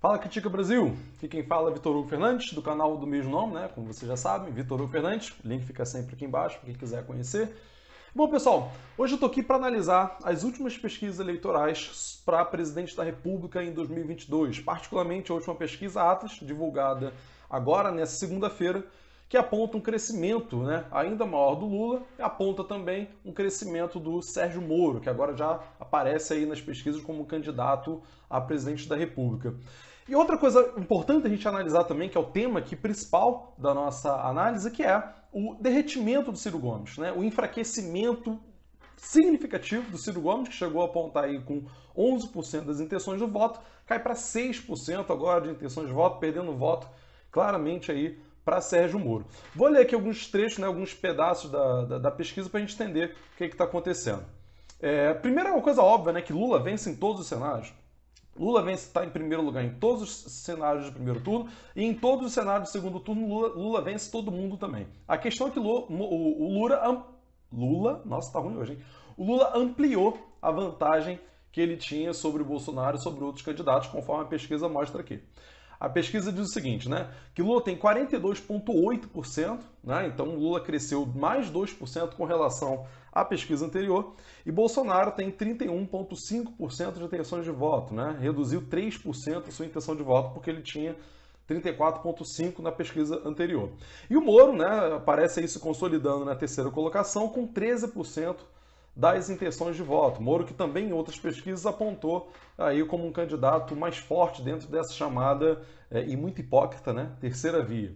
Fala Critica Brasil! Aqui quem fala é Vitor Hugo Fernandes, do canal do mesmo nome, né? Como vocês já sabem, Vitor Hugo Fernandes. O link fica sempre aqui embaixo para quem quiser conhecer. Bom, pessoal, hoje eu tô aqui para analisar as últimas pesquisas eleitorais para presidente da República em 2022, particularmente a última pesquisa Atlas, divulgada agora nessa segunda-feira, que aponta um crescimento né, ainda maior do Lula e aponta também um crescimento do Sérgio Moro, que agora já aparece aí nas pesquisas como candidato a presidente da República. E outra coisa importante a gente analisar também, que é o tema aqui principal da nossa análise, que é o derretimento do Ciro Gomes, né? o enfraquecimento significativo do Ciro Gomes, que chegou a apontar aí com 11% das intenções de voto, cai para 6% agora de intenções de voto, perdendo voto claramente aí para Sérgio Moro. Vou ler aqui alguns trechos, né, alguns pedaços da, da, da pesquisa para a gente entender o que é está acontecendo. É, primeiro, é uma coisa óbvia, né, que Lula vence em todos os cenários. Lula vence, está em primeiro lugar em todos os cenários de primeiro turno e em todos os cenários de segundo turno, Lula, Lula vence todo mundo também. A questão é que Lula, o, o Lula, Lula, nossa, tá ruim hoje, hein? O Lula ampliou a vantagem que ele tinha sobre o Bolsonaro e sobre outros candidatos, conforme a pesquisa mostra aqui. A pesquisa diz o seguinte, né? Que Lula tem 42,8%, né? Então Lula cresceu mais 2% com relação à pesquisa anterior, e Bolsonaro tem 31,5% de intenção de voto, né? Reduziu 3% sua intenção de voto, porque ele tinha 34,5 na pesquisa anterior. E o Moro, né, aparece aí se consolidando na terceira colocação com 13% das intenções de voto. Moro que também em outras pesquisas apontou aí como um candidato mais forte dentro dessa chamada é, e muito hipócrita, né, terceira via.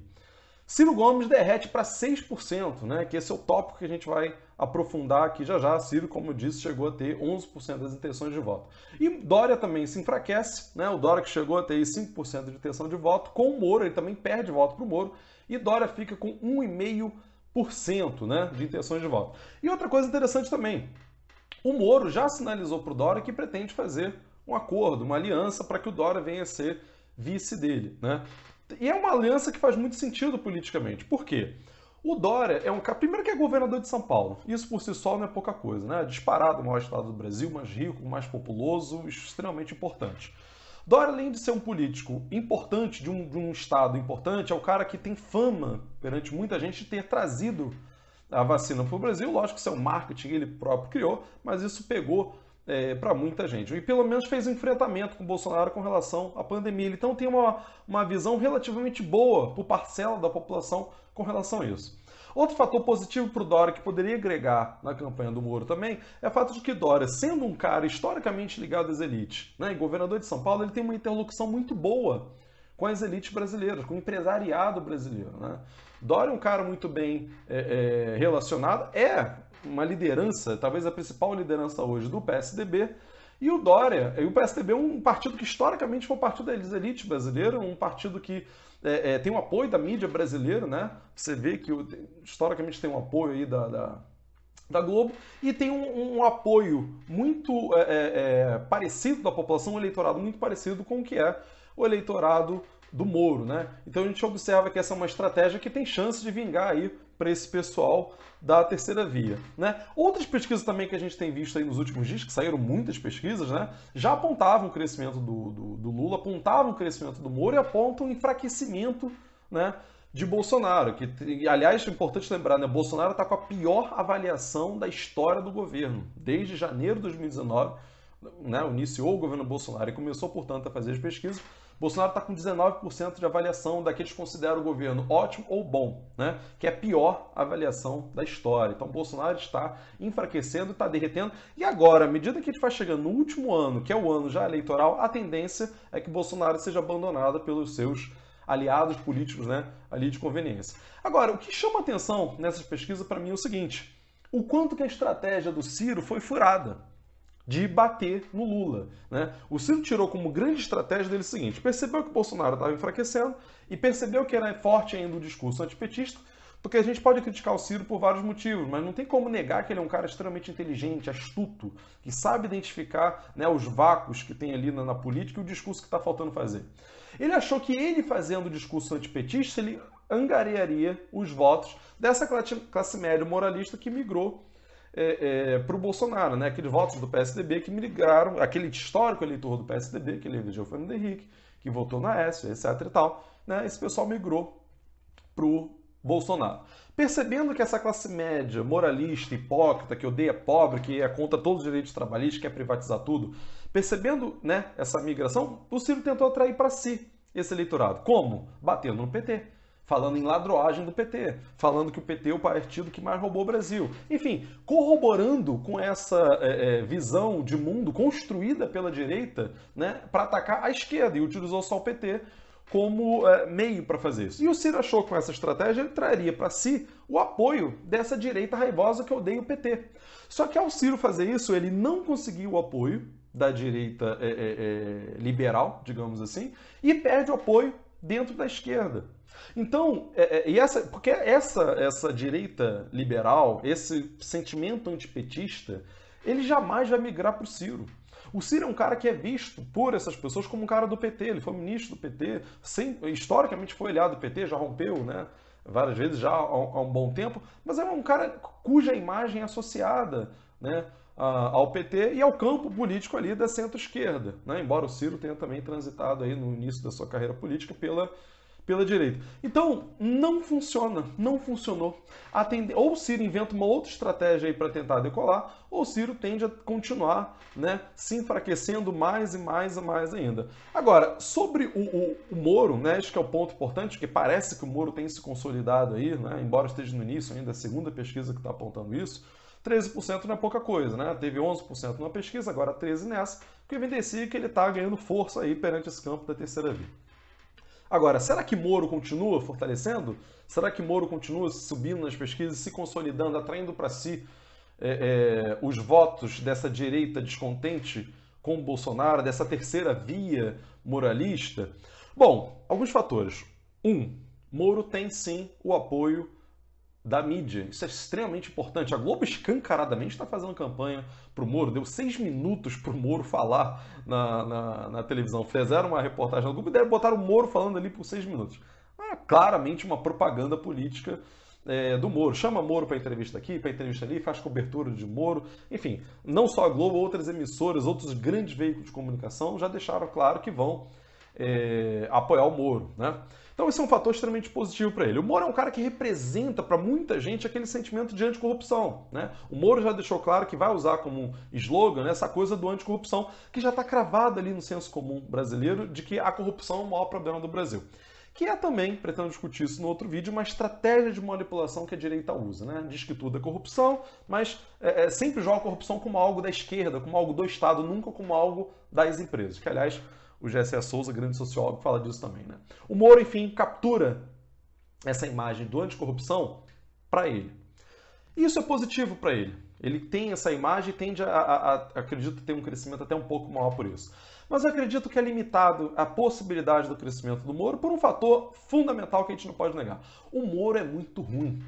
Ciro Gomes derrete para 6%, né, que esse é o tópico que a gente vai aprofundar aqui já já. Ciro, como eu disse, chegou a ter 11% das intenções de voto. E Dória também se enfraquece, né, o Dória que chegou a ter 5% de intenção de voto, com o Moro, ele também perde voto para o Moro, e Dória fica com 1,5% né, de intenções de voto. E outra coisa interessante também, o Moro já sinalizou para o Dória que pretende fazer um acordo, uma aliança para que o Dória venha a ser vice dele. Né? E é uma aliança que faz muito sentido politicamente. Por quê? O Dória é um cara, primeiro que é governador de São Paulo. Isso por si só não é pouca coisa, né? É disparado o maior estado do Brasil, mais rico, mais populoso, extremamente importante. Dória, além de ser um político importante, de um, de um Estado importante, é o cara que tem fama perante muita gente de ter trazido a vacina para o Brasil. Lógico que isso é um marketing que ele próprio criou, mas isso pegou é, para muita gente. E pelo menos fez enfrentamento com o Bolsonaro com relação à pandemia. Ele então tem uma, uma visão relativamente boa por parcela da população com relação a isso. Outro fator positivo para o Dória que poderia agregar na campanha do Moro também é o fato de que Dória, sendo um cara historicamente ligado às elites, né, e governador de São Paulo, ele tem uma interlocução muito boa com as elites brasileiras, com o empresariado brasileiro. Né? Dória é um cara muito bem é, é, relacionado, é uma liderança, talvez a principal liderança hoje do PSDB, e o Dória, e o PSDB é um partido que historicamente foi um partido da elite brasileira, um partido que é, é, tem o um apoio da mídia brasileira, né? Você vê que historicamente tem um apoio aí da, da, da Globo e tem um, um apoio muito é, é, é, parecido da população, um eleitorado muito parecido com o que é o eleitorado do Moro, né? Então a gente observa que essa é uma estratégia que tem chance de vingar aí para esse pessoal da terceira via, né? Outras pesquisas também que a gente tem visto aí nos últimos dias, que saíram muitas pesquisas, né? Já apontavam o crescimento do, do, do Lula, apontavam o crescimento do Moro e apontam o enfraquecimento, né? De Bolsonaro, que, aliás, é importante lembrar, né? Bolsonaro está com a pior avaliação da história do governo, desde janeiro de 2019, né? Iniciou o governo Bolsonaro e começou, portanto, a fazer as pesquisas Bolsonaro está com 19% de avaliação daqueles que consideram o governo ótimo ou bom, né? que é a pior avaliação da história. Então, Bolsonaro está enfraquecendo, está derretendo. E agora, à medida que a gente vai chegando no último ano, que é o ano já eleitoral, a tendência é que Bolsonaro seja abandonado pelos seus aliados políticos né, ali de conveniência. Agora, o que chama atenção nessas pesquisas para mim é o seguinte: o quanto que a estratégia do Ciro foi furada de bater no Lula. Né? O Ciro tirou como grande estratégia dele o seguinte: percebeu que o Bolsonaro estava enfraquecendo e percebeu que era é forte ainda o discurso antipetista, porque a gente pode criticar o Ciro por vários motivos, mas não tem como negar que ele é um cara extremamente inteligente, astuto, que sabe identificar né, os vácuos que tem ali na, na política e o discurso que está faltando fazer. Ele achou que ele fazendo o discurso antipetista, ele angariaria os votos dessa classe média moralista que migrou é, é, para o Bolsonaro, né? aqueles votos do PSDB que migraram, aquele histórico eleitor do PSDB que ele elegeu Fernando Henrique, que votou na S, etc e tal, né? esse pessoal migrou para o Bolsonaro. Percebendo que essa classe média, moralista, hipócrita, que odeia pobre, que é contra todos os direitos trabalhistas, quer privatizar tudo, percebendo né, essa migração, o Ciro tentou atrair para si esse eleitorado. Como? Batendo no PT falando em ladroagem do PT, falando que o PT é o partido que mais roubou o Brasil. Enfim, corroborando com essa é, é visão de mundo construída pela direita né, para atacar a esquerda e utilizou só o PT como é, meio para fazer isso. E o Ciro achou que com essa estratégia ele traria para si o apoio dessa direita raivosa que odeia o PT. Só que ao Ciro fazer isso, ele não conseguiu o apoio da direita é, é, liberal, digamos assim, e perde o apoio dentro da esquerda. Então, é, é, e essa, porque essa, essa direita liberal, esse sentimento antipetista, ele jamais vai migrar para o Ciro. O Ciro é um cara que é visto por essas pessoas como um cara do PT. Ele foi ministro do PT, sem, historicamente foi aliado do PT, já rompeu, né? Várias vezes já há, há um bom tempo, mas é um cara cuja imagem é associada, né? ao PT e ao campo político ali da centro-esquerda, né? embora o Ciro tenha também transitado aí no início da sua carreira política pela pela direita. Então, não funciona, não funcionou. Tende... Ou o Ciro inventa uma outra estratégia aí para tentar decolar, ou o Ciro tende a continuar né, se enfraquecendo mais e mais e mais ainda. Agora, sobre o, o, o Moro, né, acho que é o ponto importante, que parece que o Moro tem se consolidado aí, né, embora esteja no início ainda, a segunda pesquisa que está apontando isso, 13% não é pouca coisa, né? Teve 11% na pesquisa, agora 13% nessa, que evidencia que ele está ganhando força aí perante esse campo da terceira via. Agora, será que Moro continua fortalecendo? Será que Moro continua subindo nas pesquisas, se consolidando, atraindo para si é, é, os votos dessa direita descontente com Bolsonaro, dessa terceira via moralista? Bom, alguns fatores. Um, Moro tem sim o apoio da mídia. Isso é extremamente importante. A Globo escancaradamente está fazendo campanha para o Moro. Deu seis minutos para o Moro falar na, na, na, televisão. Fizeram uma reportagem na Globo e botaram o Moro falando ali por seis minutos. É claramente uma propaganda política é, do Moro. Chama Moro para entrevista aqui, para entrevista ali, faz cobertura de Moro. Enfim, não só a Globo, outras emissoras, outros grandes veículos de comunicação já deixaram claro que vão é, apoiar o Moro, né? Então esse é um fator extremamente positivo para ele. O Moro é um cara que representa para muita gente aquele sentimento de anticorrupção. Né? O Moro já deixou claro que vai usar como slogan né, essa coisa do anticorrupção, que já está cravada ali no senso comum brasileiro de que a corrupção é o maior problema do Brasil. Que é também, pretendo discutir isso no outro vídeo, uma estratégia de manipulação que a direita usa. Né? Diz que tudo é corrupção, mas é, é, sempre joga a corrupção como algo da esquerda, como algo do Estado, nunca como algo das empresas. Que, aliás, o Gessé Souza, grande sociólogo, fala disso também. Né? O Moro, enfim, captura essa imagem do anticorrupção para ele. Isso é positivo para ele. Ele tem essa imagem e tende a, a, a, acredito, ter um crescimento até um pouco maior por isso. Mas eu acredito que é limitado a possibilidade do crescimento do Moro por um fator fundamental que a gente não pode negar. O Moro é muito ruim.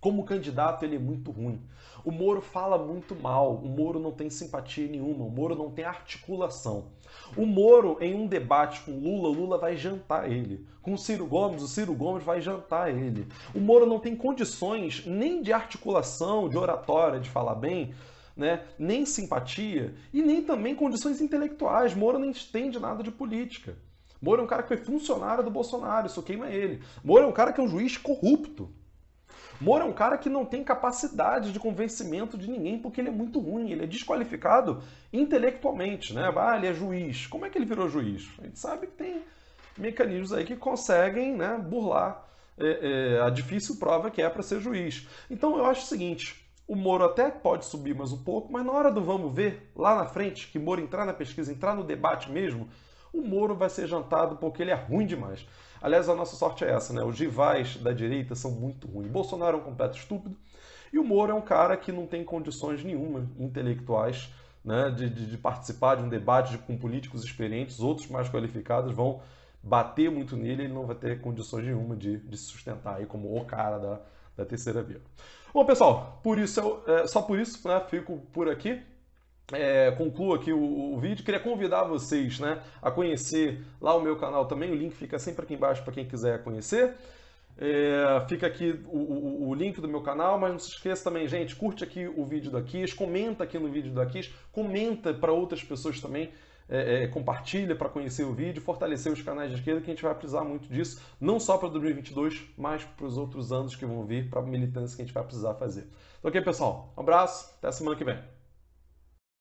Como candidato, ele é muito ruim. O Moro fala muito mal, o Moro não tem simpatia nenhuma, o Moro não tem articulação. O Moro, em um debate com Lula, Lula vai jantar ele. Com Ciro Gomes, o Ciro Gomes vai jantar ele. O Moro não tem condições nem de articulação, de oratória, de falar bem. Né? nem simpatia e nem também condições intelectuais. Moro não entende nada de política. Moro é um cara que foi funcionário do Bolsonaro, isso queima ele. Moro é um cara que é um juiz corrupto. Moro é um cara que não tem capacidade de convencimento de ninguém porque ele é muito ruim, ele é desqualificado intelectualmente, né? Ah, ele é juiz. Como é que ele virou juiz? A gente sabe que tem mecanismos aí que conseguem né, burlar é, é, a difícil prova que é para ser juiz. Então eu acho o seguinte: o Moro até pode subir mais um pouco, mas na hora do vamos ver, lá na frente, que Moro entrar na pesquisa, entrar no debate mesmo, o Moro vai ser jantado porque ele é ruim demais. Aliás, a nossa sorte é essa, né? Os rivais da direita são muito ruins. Bolsonaro é um completo estúpido e o Moro é um cara que não tem condições nenhuma intelectuais né, de, de, de participar de um debate de, com políticos experientes, outros mais qualificados vão bater muito nele, ele não vai ter condições nenhuma de, de se sustentar aí como o cara da, da terceira via. Bom, pessoal, por isso eu, é, só por isso né, fico por aqui é, concluo aqui o, o, vídeo, queria convidar vocês né, a conhecer lá o meu canal também, o link fica sempre aqui embaixo para quem quiser conhecer. É, fica aqui o, o, o, link do meu canal, mas não se esqueça também, gente, curte aqui o vídeo da Kis, comenta aqui no vídeo da Kis, comenta para outras pessoas também, é, é, compartilha para conhecer o vídeo, fortalecer os canais de esquerda, que a gente vai precisar muito disso, não só para 2022, mas para os outros anos que vão vir, para a militância que a gente vai precisar fazer. Então, ok, pessoal, um abraço, até semana que vem.